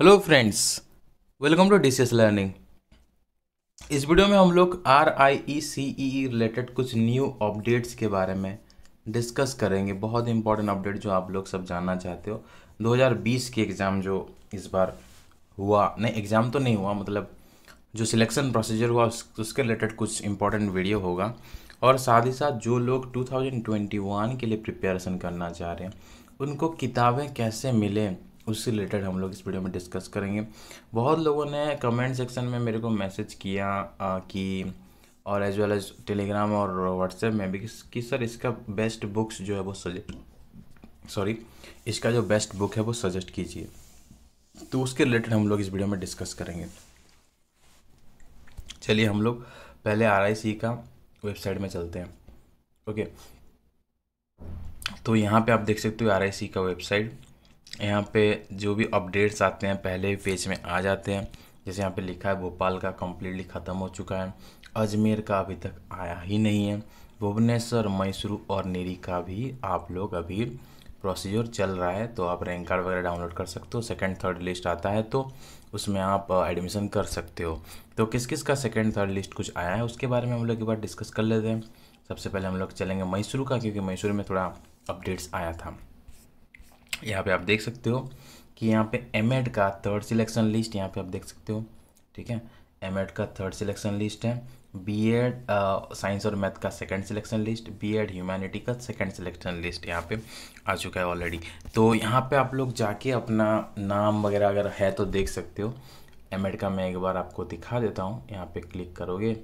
hello friends welcome to this learning इस video में हम लोग R I E C E related कुछ न्यू अपडेट्स के बारे में डिस्कस करेंगे बहुत इंपॉर्टेंट अपडेट जो आप लोग सब जानना चाहते हो 2020 के एग्ज़ाम जो इस बार हुआ नहीं एग्ज़ाम तो नहीं हुआ मतलब जो सिलेक्शन प्रोसीजर हुआ उस, उसके रिलेटेड कुछ इंपॉर्टेंट वीडियो होगा और साथ ही साथ जो लोग 2021 के लिए प्रिपरेशन करना चाह रहे हैं उनको किताबें कैसे मिलें उससे रिलेटेड हम लोग इस वीडियो में डिस्कस करेंगे बहुत लोगों ने कमेंट सेक्शन में मेरे को मैसेज किया आ, कि और एज वेल एज टेलीग्राम और व्हाट्सएप में भी कि सर इसका बेस्ट बुक्स जो है वो सजेस्ट सॉरी इसका जो बेस्ट बुक है वो सजेस्ट कीजिए तो उसके रिलेटेड हम लोग इस वीडियो में डिस्कस करेंगे चलिए हम लोग पहले आर का वेबसाइट में चलते हैं ओके तो यहाँ पे आप देख सकते हो आर का वेबसाइट यहाँ पे जो भी अपडेट्स आते हैं पहले पेज में आ जाते हैं जैसे यहाँ पे लिखा है भोपाल का कम्प्लीटली ख़त्म हो चुका है अजमेर का अभी तक आया ही नहीं है भुवनेश्वर मैसूरू और नेरी का भी आप लोग अभी प्रोसीजर चल रहा है तो आप रैंक कार्ड वगैरह डाउनलोड कर सकते हो सेकंड थर्ड लिस्ट आता है तो उसमें आप एडमिशन कर सकते हो तो किस किस का सेकंड थर्ड लिस्ट कुछ आया है उसके बारे में हम लोग एक बार डिस्कस कर लेते हैं सबसे पहले हम लोग चलेंगे मैसूर का क्योंकि मैसूर में थोड़ा अपडेट्स आया था यहाँ पे आप देख सकते हो कि यहाँ पे एम का थर्ड सिलेक्शन लिस्ट यहाँ पे आप देख सकते हो ठीक है एम का थर्ड सिलेक्शन लिस्ट है बी एड साइंस और मैथ का second selection list B Ed humanity का सेकंड सिलेक्शन लिस्ट यहाँ पे आ चुका है ऑलरेडी तो यहाँ पे आप लोग जाके अपना नाम वगैरह अगर है तो देख सकते हो एम एड का मैं एक बार आपको दिखा देता हूँ यहाँ पे क्लिक करोगे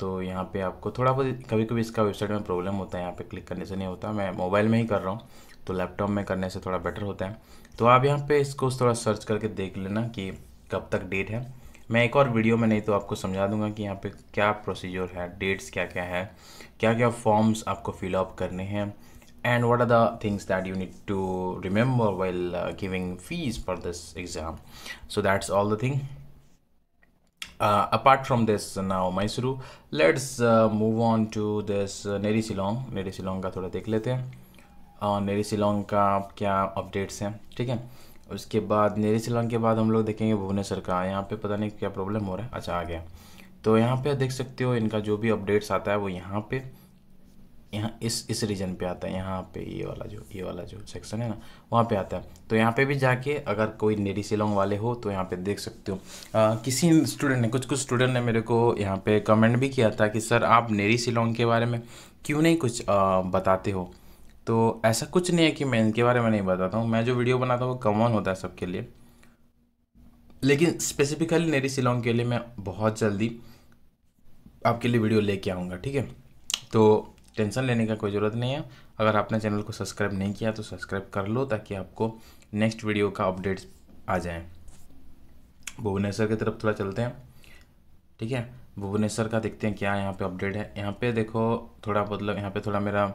तो यहाँ पे आपको थोड़ा बहुत कभी कभी इसका वेबसाइट में प्रॉब्लम होता है यहाँ पे क्लिक करने से नहीं होता मैं मोबाइल में ही कर रहा हूँ तो लैपटॉप में करने से थोड़ा बेटर होता है तो आप यहाँ पे इसको थोड़ा सर्च करके देख लेना कि कब तक डेट है मैं एक और वीडियो में नहीं तो आपको समझा दूंगा कि यहाँ पे क्या प्रोसीजर है डेट्स क्या क्या है क्या क्या फॉर्म्स आपको फिलअप करने हैं and what are the things that you need to remember while giving fees for this exam so that's all the thing uh, apart from this uh, now Mysuru let's uh, move on to this uh, Neri Shillong Neri Shillong का थोड़ा देख लेते हैं और नेरी शिलोंग का क्या updates हैं ठीक है उसके बाद नेरी शिलोंग के बाद हम लोग देखेंगे भुवनेश्वर का यहाँ पे पता नहीं क्या प्रॉब्लम हो रहा है अच्छा आ गया तो यहाँ पे देख सकते हो इनका जो भी अपडेट्स आता है वो यहाँ पे यहाँ इस इस रीजन पे आता है यहाँ पे ये वाला जो ये वाला जो सेक्शन है ना वहाँ पे आता है तो यहाँ पे भी जाके अगर कोई नेडी सिलोंग वाले हो तो यहाँ पे देख सकते हो किसी स्टूडेंट ने कुछ कुछ स्टूडेंट ने मेरे को यहाँ पे कमेंट भी किया था कि सर आप नेडी सिलोंग के बारे में क्यों नहीं कुछ आ, बताते हो तो ऐसा कुछ नहीं है कि मैं इनके बारे में नहीं बताता हूँ मैं जो वीडियो बनाता हूँ वो कमॉन होता है सबके लिए लेकिन स्पेसिफिकली नेरी सिलोंग के लिए मैं बहुत जल्दी आपके लिए वीडियो लेके आऊँगा ठीक है तो टेंशन लेने का कोई ज़रूरत नहीं है अगर आपने चैनल को सब्सक्राइब नहीं किया तो सब्सक्राइब कर लो ताकि आपको नेक्स्ट वीडियो का अपडेट्स आ जाए भुवनेश्वर की तरफ थोड़ा चलते हैं ठीक है भुवनेश्वर का देखते हैं क्या यहाँ पे अपडेट है यहाँ पे देखो थोड़ा मतलब यहाँ पे थोड़ा मेरा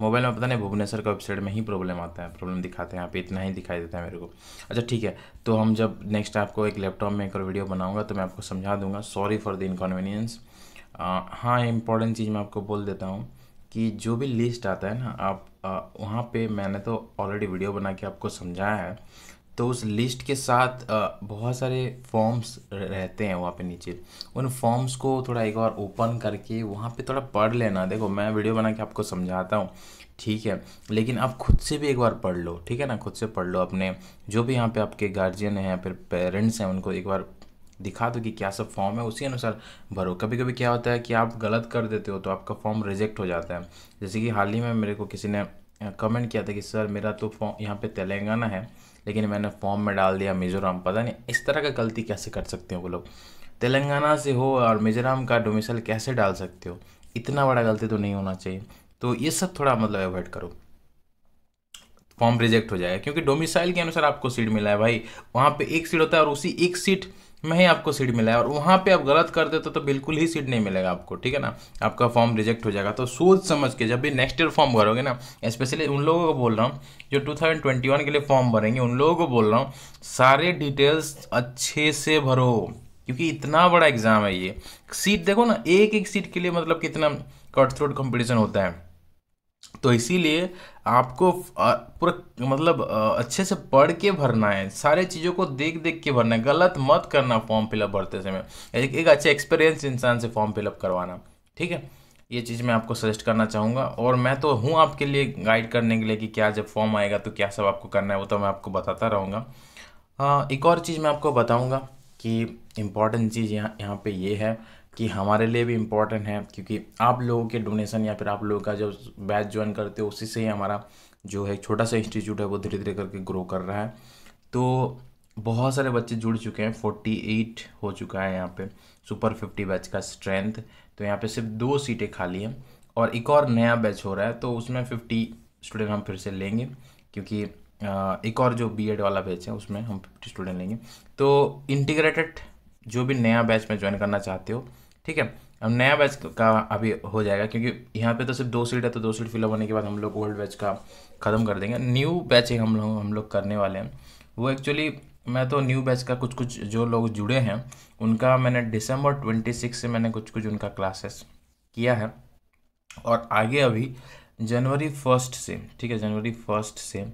मोबाइल में पता नहीं भुवनेश्वर का वेबसाइट में ही प्रॉब्लम आता है प्रॉब्लम दिखाते हैं यहाँ पे इतना ही दिखाई देता है मेरे को अच्छा ठीक है तो हम जब नेक्स्ट आपको एक लैपटॉप में एक और वीडियो बनाऊंगा तो मैं आपको समझा दूंगा सॉरी फॉर द इनकन्वीनियंस हाँ इंपॉर्टेंट चीज़ मैं आपको बोल देता हूँ कि जो भी लिस्ट आता है ना आप वहाँ पे मैंने तो ऑलरेडी वीडियो बना के आपको समझाया है तो उस लिस्ट के साथ बहुत सारे फॉर्म्स रहते हैं वहाँ पे नीचे उन फॉर्म्स को थोड़ा एक बार ओपन करके वहाँ पे थोड़ा पढ़ लेना देखो मैं वीडियो बना के आपको समझाता हूँ ठीक है लेकिन आप खुद से भी एक बार पढ़ लो ठीक है ना खुद से पढ़ लो अपने जो भी यहाँ पे आपके गार्जियन हैं फिर पेरेंट्स हैं उनको एक बार दिखा दो कि क्या सब फॉर्म है उसी अनुसार भरो कभी कभी क्या होता है कि आप गलत कर देते हो तो आपका फॉर्म रिजेक्ट हो जाता है जैसे कि हाल ही में मेरे को किसी ने कमेंट किया था कि सर मेरा तो फॉर्म यहाँ पे तेलंगाना है लेकिन मैंने फॉर्म में डाल दिया मिजोरम पता नहीं इस तरह का गलती कैसे कर सकते हो वो लोग तेलंगाना से हो और मिजोरम का डोमिसल कैसे डाल सकते हो इतना बड़ा गलती तो नहीं होना चाहिए तो ये सब थोड़ा मतलब अवॉइड करो फॉर्म रिजेक्ट हो जाएगा क्योंकि डोमिसाइल के अनुसार आपको सीट मिला है भाई वहाँ पे एक सीट होता है और उसी एक सीट में ही आपको सीट मिला है और वहाँ पे आप गलत कर देते तो बिल्कुल ही सीट नहीं मिलेगा आपको ठीक है ना आपका फॉर्म रिजेक्ट हो जाएगा तो सोच समझ के जब भी नेक्स्ट ईयर फॉर्म भरोगे ना स्पेशली उन लोगों को बोल रहा हूँ जो 2021 के लिए फॉर्म भरेंगे उन लोगों को बोल रहा हूँ सारे डिटेल्स अच्छे से भरो क्योंकि इतना बड़ा एग्जाम है ये सीट देखो ना एक एक सीट के लिए मतलब कितना कट थ्रोट कॉम्पिटिशन होता है तो इसीलिए आपको पूरा मतलब अच्छे से पढ़ के भरना है सारे चीज़ों को देख देख के भरना है गलत मत करना फॉर्म फिलअप भरते समय एक, एक अच्छे एक्सपीरियंस इंसान से फॉर्म फिलअप करवाना ठीक है ये चीज़ मैं आपको सजेस्ट करना चाहूँगा और मैं तो हूँ आपके लिए गाइड करने के लिए कि क्या जब फॉर्म आएगा तो क्या सब आपको करना है वो तो मैं आपको बताता रहूँगा एक और चीज़ मैं आपको बताऊँगा कि इम्पॉर्टेंट चीज़ यहाँ यहाँ पे ये है कि हमारे लिए भी इम्पोर्टेंट है क्योंकि आप लोगों के डोनेशन या फिर आप लोगों का जब बैच ज्वाइन करते हो उसी से ही हमारा जो है छोटा सा इंस्टीट्यूट है वो धीरे धीरे करके ग्रो कर रहा है तो बहुत सारे बच्चे जुड़ चुके हैं फोर्टी एट हो चुका है यहाँ पे सुपर फिफ्टी बैच का स्ट्रेंथ तो यहाँ पे सिर्फ दो सीटें खाली हैं और एक और नया बैच हो रहा है तो उसमें फिफ्टी स्टूडेंट हम फिर से लेंगे क्योंकि एक और जो बीएड वाला बैच है उसमें हम फिफ्टी स्टूडेंट लेंगे तो इंटीग्रेटेड जो भी नया बैच में ज्वाइन करना चाहते हो ठीक है अब नया बैच का अभी हो जाएगा क्योंकि यहाँ पे तो सिर्फ दो सीट है तो दो सीट फिलअप होने के बाद हम लोग ओल्ड बैच का ख़त्म कर देंगे न्यू बैच हम लोग हम लोग करने वाले हैं वो एक्चुअली मैं तो न्यू बैच का कुछ कुछ जो लोग जुड़े हैं उनका मैंने दिसंबर ट्वेंटी सिक्स से मैंने कुछ कुछ उनका क्लासेस किया है और आगे अभी जनवरी फर्स्ट से ठीक है जनवरी फर्स्ट से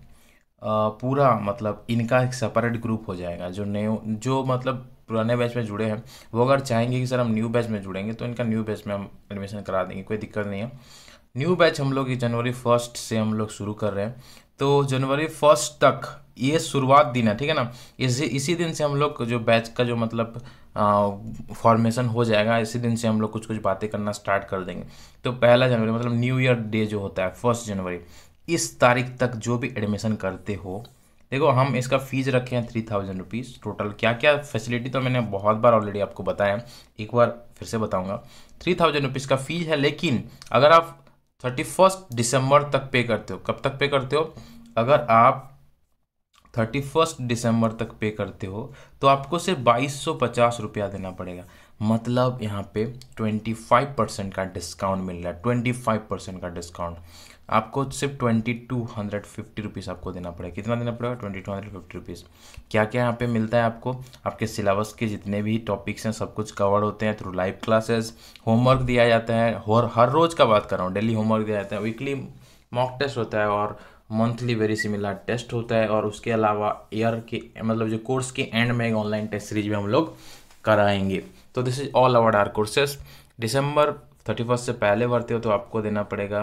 पूरा मतलब इनका एक सेपरेट ग्रुप हो जाएगा जो नए जो मतलब पुराने बैच में जुड़े हैं वो अगर चाहेंगे कि सर हम न्यू बैच में जुड़ेंगे तो इनका न्यू बैच में हम एडमिशन करा देंगे कोई दिक्कत नहीं है न्यू बैच हम लोग जनवरी फर्स्ट से हम लोग शुरू कर रहे हैं तो जनवरी फर्स्ट तक ये शुरुआत दिन है ठीक है ना इसी इसी दिन से हम लोग जो बैच का जो मतलब फॉर्मेशन हो जाएगा इसी दिन से हम लोग कुछ कुछ बातें करना स्टार्ट कर देंगे तो पहला जनवरी मतलब न्यू ईयर डे जो होता है फर्स्ट जनवरी इस तारीख तक जो भी एडमिशन करते हो देखो हम इसका फ़ीस रखे हैं थ्री थाउजेंड रुपीज़ टोटल क्या क्या फैसिलिटी तो मैंने बहुत बार ऑलरेडी आपको बताया है एक बार फिर से बताऊँगा थ्री थाउजेंड रुपीज़ का फ़ीस है लेकिन अगर आप थर्टी फर्स्ट दिसंबर तक पे करते हो कब तक पे करते हो अगर आप थर्टी फर्स्ट दिसंबर तक पे करते हो तो आपको सिर्फ बाईस सौ पचास रुपया देना पड़ेगा मतलब यहाँ पे 25 परसेंट का डिस्काउंट मिल रहा है 25 परसेंट का डिस्काउंट आपको सिर्फ twenty two hundred fifty rupees आपको देना पड़ेगा कितना देना पड़ेगा twenty two hundred fifty rupees क्या क्या यहाँ पे मिलता है आपको आपके सिलेबस के जितने भी टॉपिक्स हैं सब कुछ कवर होते हैं थ्रू लाइव क्लासेस होमवर्क दिया जाता है और हर रोज़ का बात कर रहा हूँ डेली होमवर्क दिया जाता है वीकली मॉक टेस्ट होता है और मंथली वेरी सिमिलर टेस्ट होता है और उसके अलावा ईयर के मतलब जो कोर्स के एंड में एक ऑनलाइन टेस्ट सीरीज भी हम लोग कराएंगे तो this is all our are courses December thirty first से पहले भरते हो तो आपको देना पड़ेगा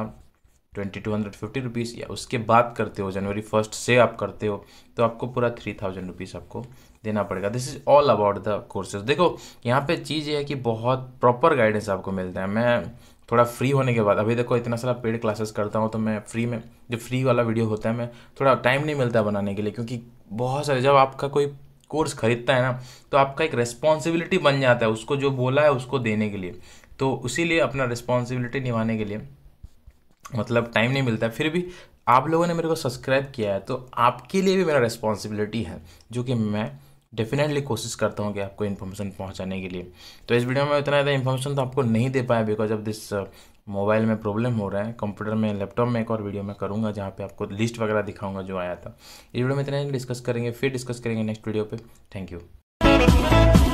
twenty two hundred fifty rupees या उसके बाद करते हो जनवरी फर्स्ट से आप करते हो तो आपको पूरा थ्री थाउजेंड रुपीज़ आपको देना पड़ेगा this is all about the courses देखो यहाँ पे चीज़ ये है कि बहुत प्रॉपर गाइडेंस आपको मिलता है मैं थोड़ा फ्री होने के बाद अभी देखो इतना सारा पेड क्लासेस करता हूँ तो मैं फ्री में जो फ्री वाला वीडियो होता है मैं थोड़ा टाइम नहीं मिलता बनाने के लिए क्योंकि बहुत सारे जब आपका कोई कोर्स खरीदता है ना तो आपका एक रिस्पॉन्सिबिलिटी बन जाता है उसको जो बोला है उसको देने के लिए तो उसीलिए अपना रिस्पॉन्सिबिलिटी निभाने के लिए मतलब टाइम नहीं मिलता फिर भी आप लोगों ने मेरे को सब्सक्राइब किया है तो आपके लिए भी मेरा रिस्पॉन्सिबिलिटी है जो कि मैं डेफिनेटली कोशिश करता हूँ कि आपको इन्फॉर्मेशन पहुँचाने के लिए तो इस वीडियो में इतना ज़्यादा इन्फॉर्मेशन तो आपको नहीं दे पाया बिकॉज ऑफ दिस मोबाइल में प्रॉब्लम हो रहा है कंप्यूटर में लैपटॉप में एक और वीडियो में करूँगा जहाँ पे आपको लिस्ट वगैरह दिखाऊंगा जो आया था इस वीडियो में इतना डिस्कस करेंगे फिर डिस्कस करेंगे नेक्स्ट वीडियो पे थैंक यू